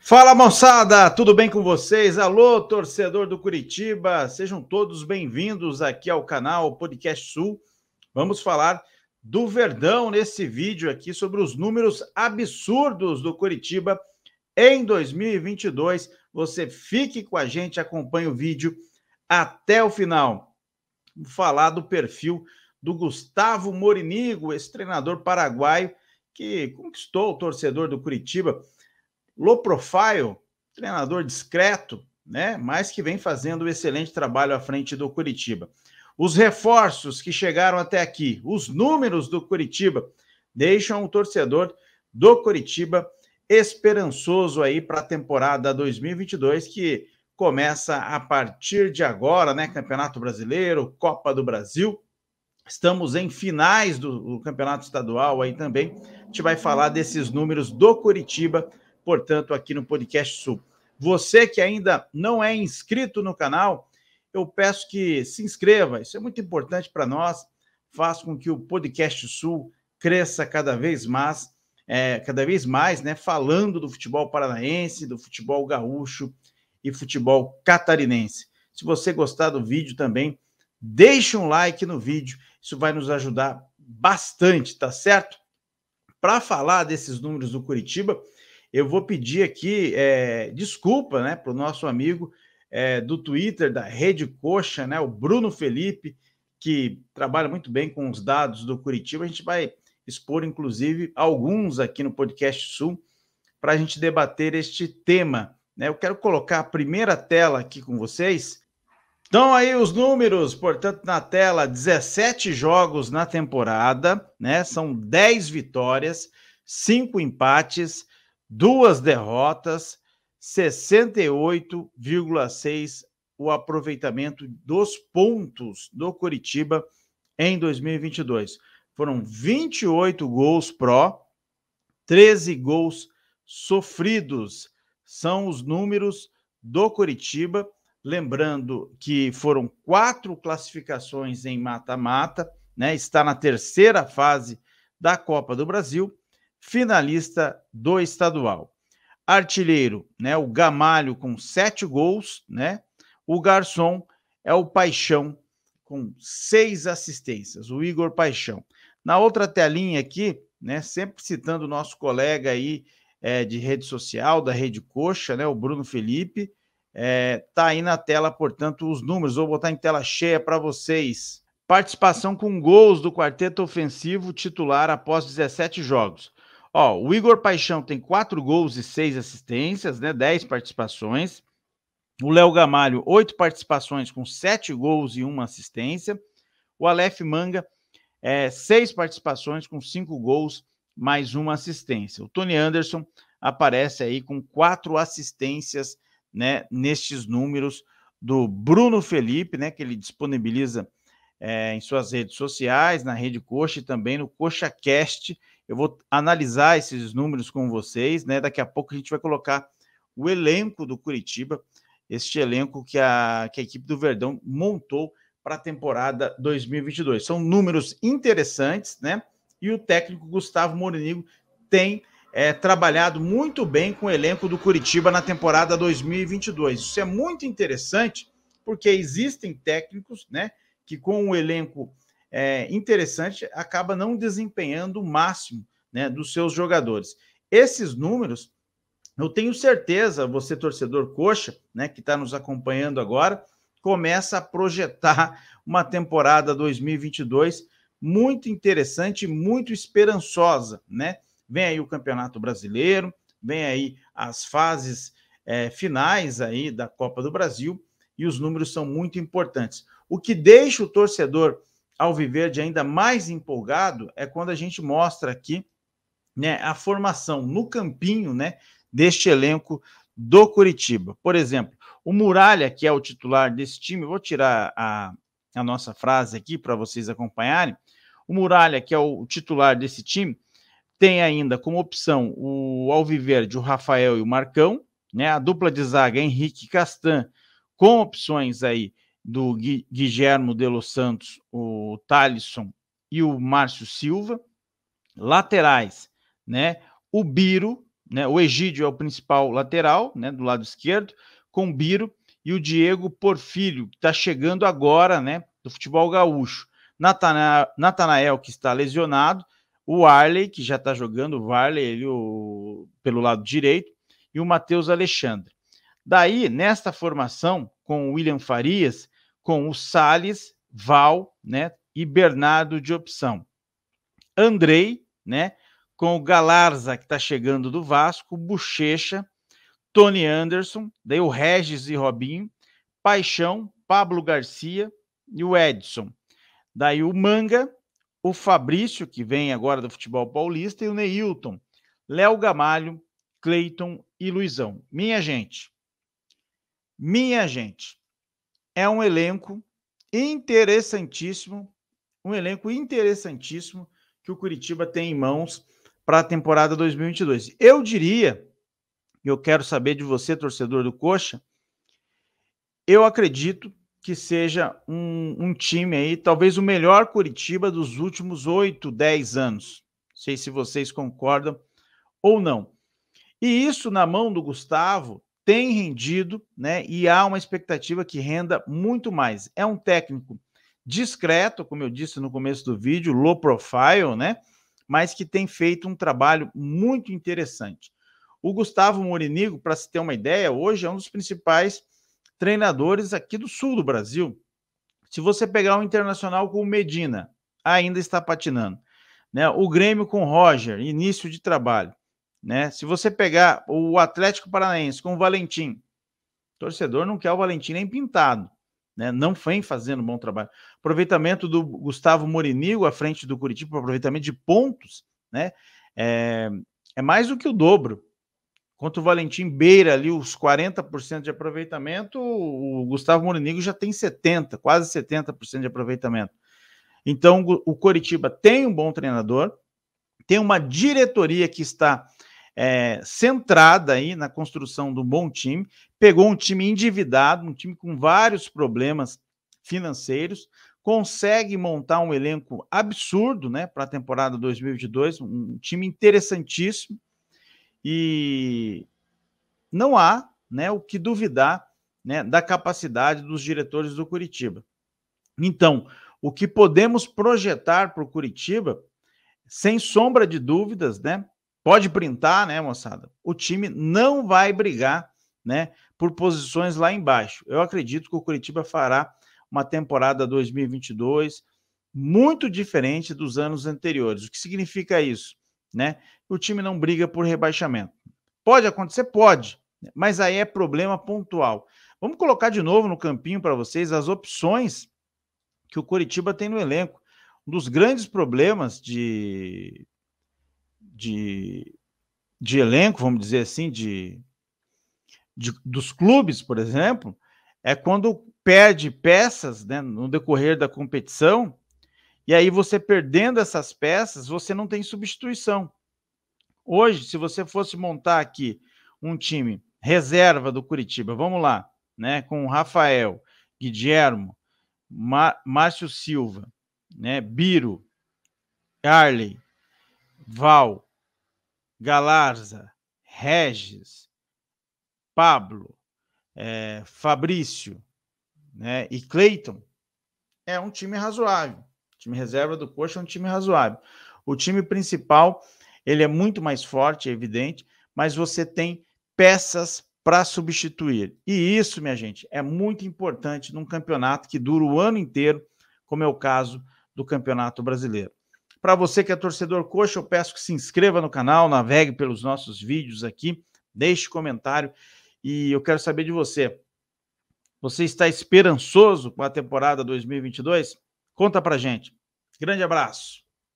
Fala moçada, tudo bem com vocês? Alô, torcedor do Curitiba, sejam todos bem-vindos aqui ao canal Podcast Sul. Vamos falar do Verdão nesse vídeo aqui sobre os números absurdos do Curitiba em 2022. Você fique com a gente, acompanhe o vídeo até o final. Vamos falar do perfil do Gustavo Morinigo, esse treinador paraguaio que conquistou o torcedor do Curitiba low profile, treinador discreto, né? Mas que vem fazendo um excelente trabalho à frente do Curitiba. Os reforços que chegaram até aqui, os números do Curitiba, deixam o torcedor do Curitiba esperançoso aí para a temporada 2022 que começa a partir de agora, né? Campeonato Brasileiro, Copa do Brasil. Estamos em finais do, do Campeonato Estadual aí também. A gente vai falar desses números do Curitiba portanto, aqui no Podcast Sul. Você que ainda não é inscrito no canal, eu peço que se inscreva, isso é muito importante para nós, faz com que o Podcast Sul cresça cada vez mais, é, cada vez mais, né, falando do futebol paranaense, do futebol gaúcho e futebol catarinense. Se você gostar do vídeo também, deixe um like no vídeo, isso vai nos ajudar bastante, tá certo? Para falar desses números do Curitiba, eu vou pedir aqui é, desculpa né, para o nosso amigo é, do Twitter, da Rede Coxa, né, o Bruno Felipe, que trabalha muito bem com os dados do Curitiba. A gente vai expor, inclusive, alguns aqui no Podcast Sul para a gente debater este tema. Né? Eu quero colocar a primeira tela aqui com vocês. Então aí os números, portanto, na tela, 17 jogos na temporada, né? São 10 vitórias, 5 empates, duas derrotas, 68,6 o aproveitamento dos pontos do Curitiba em 2022. Foram 28 gols pró, 13 gols sofridos. São os números do Curitiba. Lembrando que foram quatro classificações em mata-mata, né? Está na terceira fase da Copa do Brasil finalista do estadual. Artilheiro, né, o Gamalho com sete gols, né? O Garçom é o Paixão com seis assistências, o Igor Paixão. Na outra telinha aqui, né, sempre citando o nosso colega aí é, de rede social, da Rede Coxa, né, o Bruno Felipe, é, tá aí na tela, portanto, os números, vou botar em tela cheia para vocês. Participação com gols do quarteto ofensivo titular após 17 jogos. Ó, o Igor Paixão tem quatro gols e seis assistências, né? Dez participações. O Léo Gamalho, oito participações com sete gols e uma assistência. O Aleph Manga, é, seis participações com cinco gols, mais uma assistência. O Tony Anderson aparece aí com quatro assistências, né? Nestes números do Bruno Felipe, né? Que ele disponibiliza é, em suas redes sociais, na Rede Coxa e também no CoxaCast. Eu vou analisar esses números com vocês, né? Daqui a pouco a gente vai colocar o elenco do Curitiba, este elenco que a, que a equipe do Verdão montou para a temporada 2022. São números interessantes, né? E o técnico Gustavo Morinigo tem é, trabalhado muito bem com o elenco do Curitiba na temporada 2022. Isso é muito interessante, porque existem técnicos, né, que com o elenco é, interessante, acaba não desempenhando o máximo né, dos seus jogadores. Esses números, eu tenho certeza, você torcedor coxa, né, que está nos acompanhando agora, começa a projetar uma temporada 2022 muito interessante, muito esperançosa, né? Vem aí o Campeonato Brasileiro, vem aí as fases é, finais aí da Copa do Brasil e os números são muito importantes. O que deixa o torcedor alviverde ainda mais empolgado é quando a gente mostra aqui né, a formação no campinho né, deste elenco do Curitiba. Por exemplo, o Muralha, que é o titular desse time, vou tirar a, a nossa frase aqui para vocês acompanharem. O Muralha, que é o titular desse time, tem ainda como opção o Alviverde, o Rafael e o Marcão, né? A dupla de zaga Henrique Castan, com opções aí do Guilhermo de Los Santos, o Talisson e o Márcio Silva. Laterais, né? O Biro, né? O Egídio é o principal lateral, né? Do lado esquerdo, com o Biro e o Diego Porfírio, que está chegando agora, né? Do futebol gaúcho. Natanael, que está lesionado, o Arley, que já está jogando, o Arley ele o... pelo lado direito, e o Matheus Alexandre. Daí, nesta formação, com o William Farias, com o Sales, Val, né, e Bernardo de opção. Andrei, né, com o Galarza que está chegando do Vasco, Bochecha, Tony Anderson, daí o Regis e Robinho, Paixão, Pablo Garcia e o Edson. Daí o Manga, o Fabrício, que vem agora do futebol paulista, e o Neilton, Léo Gamalho, Cleiton e Luizão. Minha gente, minha gente, é um elenco interessantíssimo, um elenco interessantíssimo que o Curitiba tem em mãos para a temporada 2022. Eu diria, e eu quero saber de você, torcedor do Coxa, eu acredito que seja um, um time aí, talvez o melhor Curitiba dos últimos 8, 10 anos. Não sei se vocês concordam ou não. E isso na mão do Gustavo tem rendido, né? E há uma expectativa que renda muito mais. É um técnico discreto, como eu disse no começo do vídeo, low profile, né? Mas que tem feito um trabalho muito interessante. O Gustavo Morinigo, para se ter uma ideia, hoje é um dos principais treinadores aqui do sul do Brasil. Se você pegar um internacional com o Medina, ainda está patinando. Né? O Grêmio com o Roger, início de trabalho. Né? Se você pegar o Atlético Paranaense com o Valentim, o torcedor não quer o Valentim nem pintado. Né? Não vem fazendo um bom trabalho. Aproveitamento do Gustavo Morinigo à frente do Curitiba, aproveitamento de pontos, né? É, é mais do que o dobro. Quanto o Valentim beira ali os 40% de aproveitamento, o Gustavo Morinigo já tem 70%, quase 70% de aproveitamento. Então, o Coritiba tem um bom treinador, tem uma diretoria que está é, centrada aí na construção de um bom time, pegou um time endividado, um time com vários problemas financeiros, consegue montar um elenco absurdo, né, para a temporada 2022, um time interessantíssimo e não há, né, o que duvidar, né, da capacidade dos diretores do Curitiba. Então, o que podemos projetar para o Curitiba, sem sombra de dúvidas, né, pode printar, né, moçada? O time não vai brigar, né, por posições lá embaixo. Eu acredito que o Curitiba fará uma temporada 2022 muito diferente dos anos anteriores. O que significa isso, né? O time não briga por rebaixamento. Pode acontecer, pode, né? mas aí é problema pontual. Vamos colocar de novo no campinho para vocês as opções que o Curitiba tem no elenco. Um dos grandes problemas de de, de elenco, vamos dizer assim, de, de, dos clubes, por exemplo, é quando perde peças né, no decorrer da competição, e aí você perdendo essas peças, você não tem substituição. Hoje, se você fosse montar aqui um time reserva do Curitiba, vamos lá, né, com Rafael, Guilhermo, Márcio Silva, né, Biro, Arley, Val, Galarza, Regis, Pablo, é, Fabrício né, e Cleiton, é um time razoável. O time reserva do Coxa é um time razoável. O time principal, ele é muito mais forte, é evidente, mas você tem peças para substituir. E isso, minha gente, é muito importante num campeonato que dura o ano inteiro, como é o caso do Campeonato Brasileiro. Para você que é torcedor coxa, eu peço que se inscreva no canal, navegue pelos nossos vídeos aqui, deixe comentário e eu quero saber de você. Você está esperançoso com a temporada 2022? Conta para gente. Grande abraço.